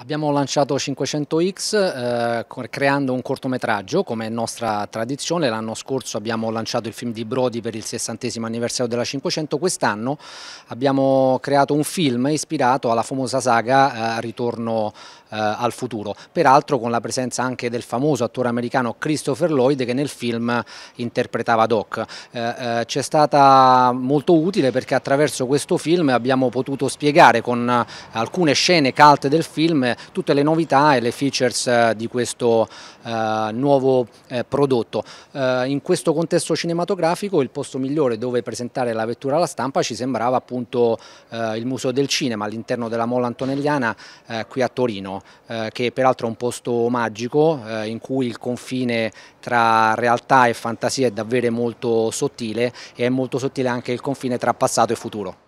Abbiamo lanciato 500X eh, creando un cortometraggio come è nostra tradizione, l'anno scorso abbiamo lanciato il film di Brodi per il 60 anniversario della 500, quest'anno abbiamo creato un film ispirato alla famosa saga eh, Ritorno eh, al futuro, peraltro con la presenza anche del famoso attore americano Christopher Lloyd che nel film interpretava Doc. Eh, eh, ci è stata molto utile perché attraverso questo film abbiamo potuto spiegare con alcune scene cult del film tutte le novità e le features eh, di questo eh, nuovo eh, prodotto. in questo contesto cinematografico il posto migliore dove presentare la vettura alla stampa ci sembrava appunto il Museo del Cinema all'interno della Mola Antonelliana qui a Torino, che peraltro è un posto magico in cui il confine tra realtà e fantasia è davvero molto sottile e è molto sottile anche il confine tra passato e futuro.